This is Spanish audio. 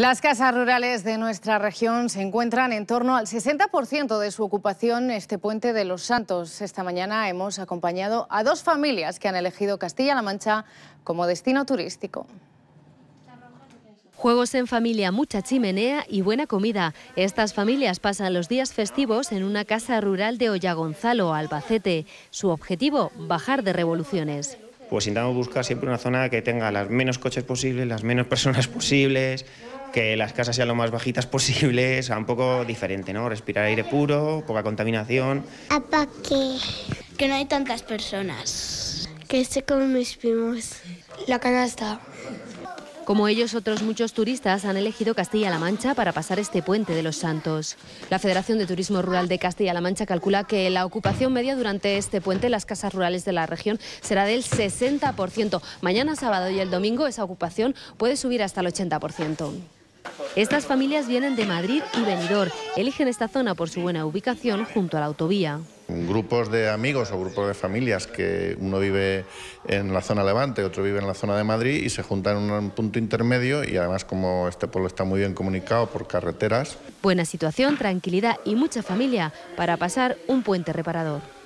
Las casas rurales de nuestra región se encuentran en torno al 60% de su ocupación este puente de Los Santos. Esta mañana hemos acompañado a dos familias que han elegido Castilla-La Mancha como destino turístico. Juegos en familia, mucha chimenea y buena comida. Estas familias pasan los días festivos en una casa rural de Gonzalo Albacete. Su objetivo, bajar de revoluciones pues intentamos buscar siempre una zona que tenga las menos coches posibles, las menos personas posibles, que las casas sean lo más bajitas posibles, sea, un poco diferente, ¿no? Respirar aire puro, poca contaminación. Apa que, que no hay tantas personas. Que esté con mis primos. La canasta. Como ellos, otros muchos turistas han elegido Castilla-La Mancha para pasar este puente de los Santos. La Federación de Turismo Rural de Castilla-La Mancha calcula que la ocupación media durante este puente las casas rurales de la región será del 60%. Mañana sábado y el domingo esa ocupación puede subir hasta el 80%. Estas familias vienen de Madrid y Benidorm. Eligen esta zona por su buena ubicación junto a la autovía grupos de amigos o grupos de familias que uno vive en la zona Levante, otro vive en la zona de Madrid y se juntan en un punto intermedio y además como este pueblo está muy bien comunicado por carreteras. Buena situación, tranquilidad y mucha familia para pasar un puente reparador.